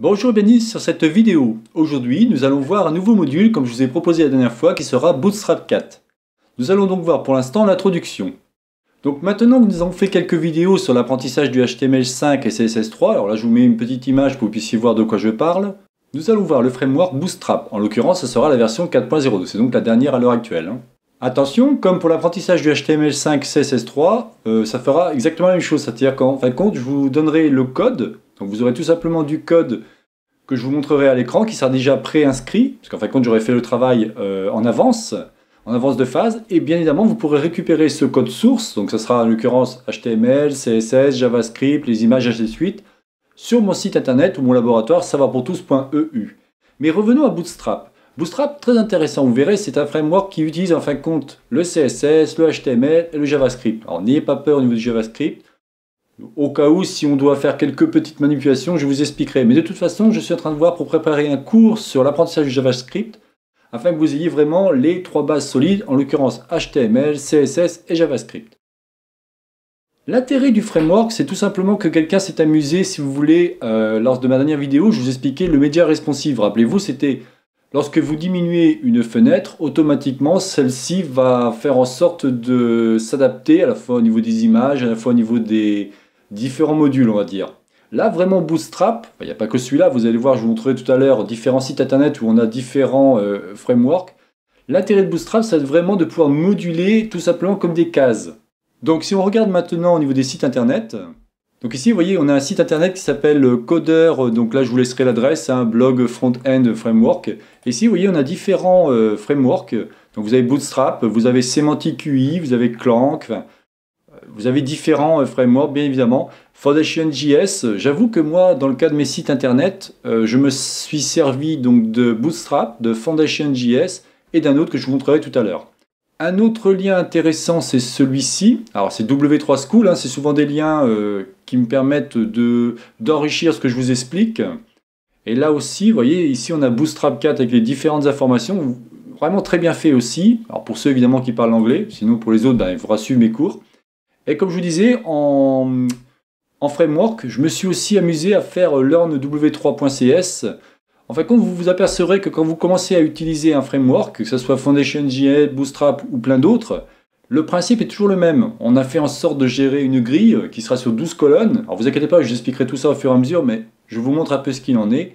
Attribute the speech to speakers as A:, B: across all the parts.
A: Bonjour et bienvenue sur cette vidéo. Aujourd'hui, nous allons voir un nouveau module comme je vous ai proposé la dernière fois qui sera Bootstrap 4. Nous allons donc voir pour l'instant l'introduction. Donc maintenant que nous avons fait quelques vidéos sur l'apprentissage du HTML5 et CSS3, alors là je vous mets une petite image pour que vous puissiez voir de quoi je parle, nous allons voir le framework Bootstrap. En l'occurrence, ce sera la version 4.0.2 c'est donc la dernière à l'heure actuelle. Hein. Attention, comme pour l'apprentissage du HTML5 CSS3, euh, ça fera exactement la même chose, c'est-à-dire qu'en fin de compte, je vous donnerai le code donc vous aurez tout simplement du code que je vous montrerai à l'écran qui sera déjà préinscrit, parce qu'en fin de compte j'aurai fait le travail euh, en avance, en avance de phase, et bien évidemment vous pourrez récupérer ce code source, donc ça sera en l'occurrence HTML, CSS, JavaScript, les images, ainsi de suite, sur mon site internet ou mon laboratoire va e Mais revenons à Bootstrap. Bootstrap, très intéressant, vous verrez, c'est un framework qui utilise en fin de compte le CSS, le HTML et le JavaScript. Alors n'ayez pas peur au niveau du JavaScript, au cas où, si on doit faire quelques petites manipulations, je vous expliquerai. Mais de toute façon, je suis en train de voir pour préparer un cours sur l'apprentissage du JavaScript afin que vous ayez vraiment les trois bases solides, en l'occurrence HTML, CSS et JavaScript. L'intérêt du framework, c'est tout simplement que quelqu'un s'est amusé, si vous voulez, euh, lors de ma dernière vidéo, je vous expliquais le média responsive. Rappelez-vous, c'était lorsque vous diminuez une fenêtre, automatiquement, celle-ci va faire en sorte de s'adapter à la fois au niveau des images, à la fois au niveau des, différents modules, on va dire. Là, vraiment Bootstrap, il n'y a pas que celui-là, vous allez voir, je vous montrerai tout à l'heure différents sites internet où on a différents euh, frameworks. L'intérêt de Bootstrap, c'est vraiment de pouvoir moduler tout simplement comme des cases. Donc si on regarde maintenant au niveau des sites internet, donc ici, vous voyez, on a un site internet qui s'appelle euh, Coder, euh, donc là je vous laisserai l'adresse, un hein, blog front-end framework. Et ici, vous voyez, on a différents frameworks. Donc vous avez Bootstrap, vous avez Semantic UI, vous avez Clank, vous avez différents euh, frameworks, bien évidemment. Foundation.js, j'avoue que moi, dans le cas de mes sites internet, euh, je me suis servi donc de Bootstrap, de Foundation.js et d'un autre que je vous montrerai tout à l'heure. Un autre lien intéressant, c'est celui-ci. Alors, c'est W3 School, hein, c'est souvent des liens euh, qui me permettent d'enrichir ce que je vous explique. Et là aussi, vous voyez, ici, on a Bootstrap 4 avec les différentes informations. Vraiment très bien fait aussi. Alors, pour ceux, évidemment, qui parlent anglais. Sinon, pour les autres, ben, il faudra suivre mes cours. Et comme je vous disais, en, framework, je me suis aussi amusé à faire learnw3.cs. En fait, quand vous vous apercevrez que quand vous commencez à utiliser un framework, que ce soit Foundation FoundationJS, Bootstrap ou plein d'autres, le principe est toujours le même. On a fait en sorte de gérer une grille euh, qui sera sur 12 colonnes. Alors vous inquiétez pas, je vous expliquerai tout ça au fur et à mesure, mais je vous montre un peu ce qu'il en est.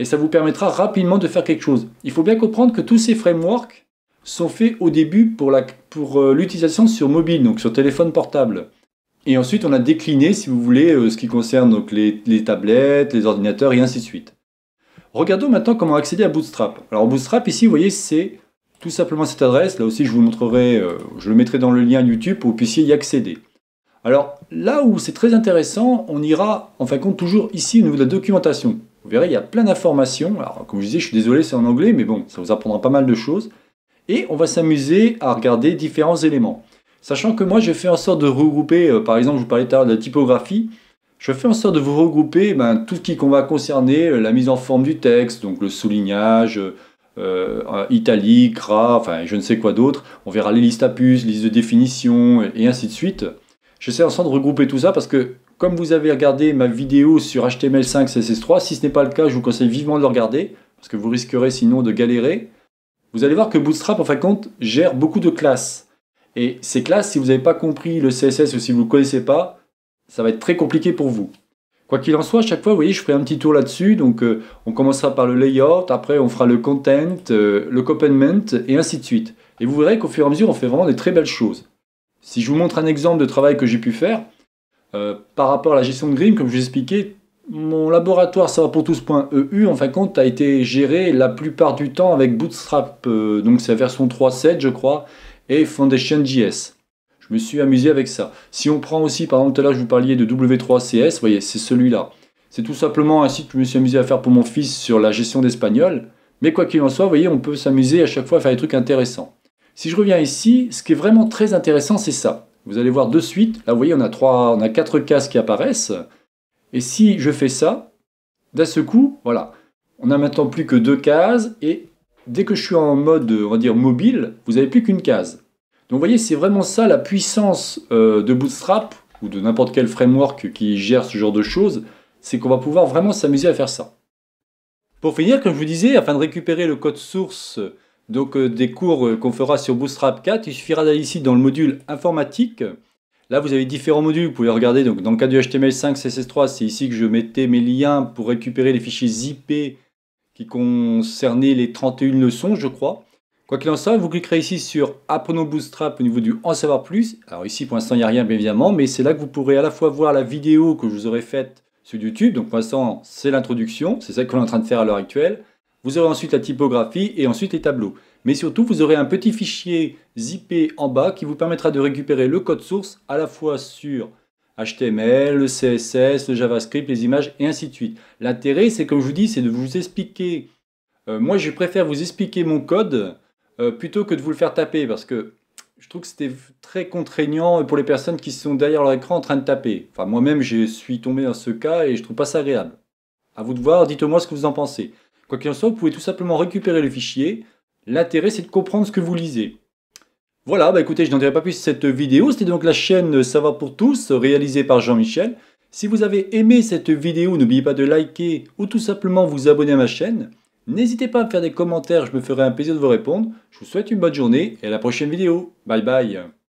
A: Et ça vous permettra rapidement de faire quelque chose. Il faut bien comprendre que tous ces frameworks sont faits au début pour euh, l'utilisation sur mobile, donc sur téléphone portable. Et ensuite, on a décliné, si vous voulez, euh, ce qui concerne les, tablettes, les ordinateurs et ainsi de suite. Regardons maintenant comment accéder à Bootstrap. Alors Bootstrap, ici, vous voyez, c'est tout simplement cette adresse. Là aussi, je vous montrerai, euh, je le mettrai dans le lien YouTube pour que vous puissiez y accéder. Alors là où c'est très intéressant, on ira en fin de compte toujours ici au niveau de la documentation. Vous verrez, il y a plein d'informations. Alors comme je disais, je suis désolé, c'est en anglais, mais bon, ça vous apprendra pas mal de choses et on va s'amuser à regarder différents éléments. Sachant que moi, je fais en sorte de regrouper, euh, par exemple, je vous parlais tout de la typographie, je fais en sorte de vous regrouper eh ben, tout ce qui va concerner, euh, la mise en forme du texte, donc le soulignage, euh, italique, gras, enfin je ne sais quoi d'autre. On verra les listes à puces, listes de définition, et, ainsi de suite. J'essaie en sorte de regrouper tout ça parce que, comme vous avez regardé ma vidéo sur HTML5 CSS3, si ce n'est pas le cas, je vous conseille vivement de la regarder, parce que vous risquerez sinon de galérer vous allez voir que Bootstrap, en fin de compte, gère beaucoup de classes. Et ces classes, si vous n'avez pas compris le CSS ou si vous ne connaissez pas, ça va être très compliqué pour vous. Quoi qu'il en soit, à chaque fois, vous voyez, je ferai un petit tour là-dessus. Donc, euh, on commencera par le layout, après, on fera le content, euh, le component, et ainsi de suite. Et vous verrez qu'au fur et à mesure, on fait vraiment des très belles choses. Si je vous montre un exemple de travail que j'ai pu faire, euh, par rapport à la gestion de Grim, comme je vous expliquais, mon laboratoire ça pour tous.eu en fin de compte a été géré la plupart du temps avec Bootstrap, euh, donc sa version 3.7 je crois, et Foundation.js. Je me suis amusé avec ça. Si on prend aussi, par exemple, tout à l'heure je vous parlais de W3CS, vous voyez, c'est celui-là. C'est tout simplement un site que je me suis amusé à faire pour mon fils sur la gestion d'espagnol. Mais quoi qu'il en soit, voyez, on peut s'amuser à chaque fois à faire des trucs intéressants. Si je reviens ici, ce qui est vraiment très intéressant, c'est ça. Vous allez voir de suite, là vous voyez, on a, trois, on a quatre cases qui apparaissent. Et si je fais ça, d'un seul coup, voilà, on n'a maintenant plus que deux cases et dès que je suis en mode, on va dire, mobile, vous n'avez plus qu'une case. Donc vous voyez, c'est vraiment ça la puissance euh, de Bootstrap ou de n'importe quel framework qui gère ce genre de choses, c'est qu'on va pouvoir vraiment s'amuser à faire ça. Pour finir, comme je vous disais, afin de récupérer le code source donc, euh, des cours euh, qu'on fera sur Bootstrap 4, il suffira d'aller ici dans le module informatique, Là, vous avez différents modules, vous pouvez regarder. Donc, dans le cas du HTML5 CSS3, c'est ici que je mettais mes liens pour récupérer les fichiers IP qui concernaient les 31 leçons, je crois. Quoi qu'il en soit, vous cliquerez ici sur Apprenons Bootstrap au niveau du En savoir plus. Alors ici, pour l'instant, il n'y a rien, bien évidemment, mais c'est là que vous pourrez à la fois voir la vidéo que je vous aurais faite sur YouTube. Donc pour l'instant, c'est l'introduction, c'est ça qu'on est en train de faire à l'heure actuelle. Vous aurez ensuite la typographie et ensuite les tableaux mais surtout vous aurez un petit fichier zippé en bas qui vous permettra de récupérer le code source à la fois sur HTML, le CSS, le JavaScript, les images et ainsi de suite. L'intérêt, c'est comme je vous dis, c'est de vous expliquer. Euh, moi, je préfère vous expliquer mon code euh, plutôt que de vous le faire taper parce que je trouve que c'était très contraignant pour les personnes qui sont derrière leur écran en train de taper. Enfin, moi-même, je suis tombé dans ce cas et je trouve pas ça agréable. À vous de voir, dites-moi ce que vous en pensez. Quoi qu'il en soit, vous pouvez tout simplement récupérer le fichier, L'intérêt, c'est de comprendre ce que vous lisez. Voilà, bah écoutez, je n'en dirai pas plus cette vidéo. C'était donc la chaîne Ça va pour tous, réalisée par Jean-Michel. Si vous avez aimé cette vidéo, n'oubliez pas de liker ou tout simplement vous abonner à ma chaîne. N'hésitez pas à me faire des commentaires, je me ferai un plaisir de vous répondre. Je vous souhaite une bonne journée et à la prochaine vidéo. Bye bye